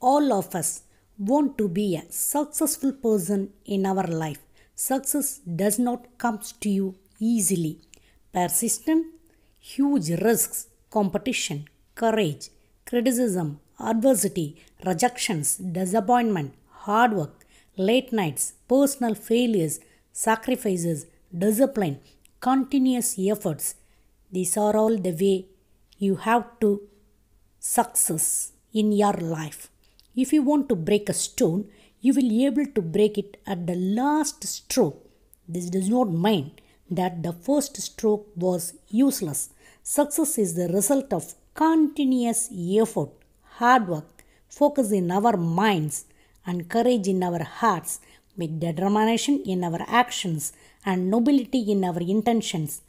all of us want to be a successful person in our life. Success does not come to you easily. Persistence, huge risks, competition, courage, criticism, adversity, rejections, disappointment, hard work, late nights, personal failures, sacrifices, discipline, continuous efforts. These are all the way you have to success in your life. If you want to break a stone, you will be able to break it at the last stroke. This does not mean that the first stroke was useless. Success is the result of continuous effort, hard work, focus in our minds, and courage in our hearts, with determination in our actions, and nobility in our intentions.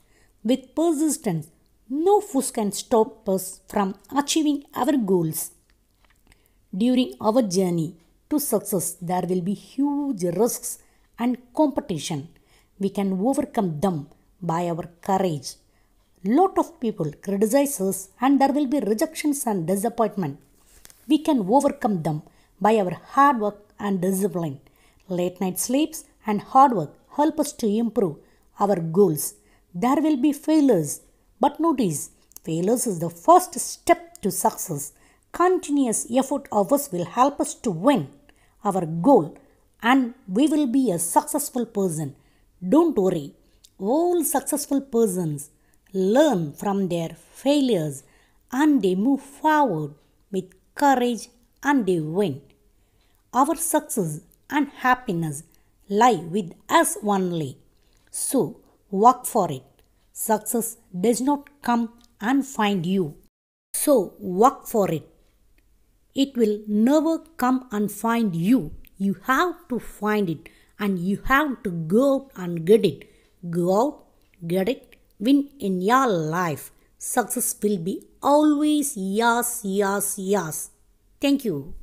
With persistence, no force can stop us from achieving our goals. During our journey to success, there will be huge risks and competition. We can overcome them by our courage. Lot of people criticize us and there will be rejections and disappointment. We can overcome them by our hard work and discipline. Late night sleeps and hard work help us to improve our goals. There will be failures, but notice failures is the first step to success continuous effort of us will help us to win our goal and we will be a successful person. Don't worry, all successful persons learn from their failures and they move forward with courage and they win. Our success and happiness lie with us only. So, work for it. Success does not come and find you. So, work for it. It will never come and find you. You have to find it and you have to go out and get it. Go out, get it, win in your life. Success will be always yours, yours, yours. Thank you.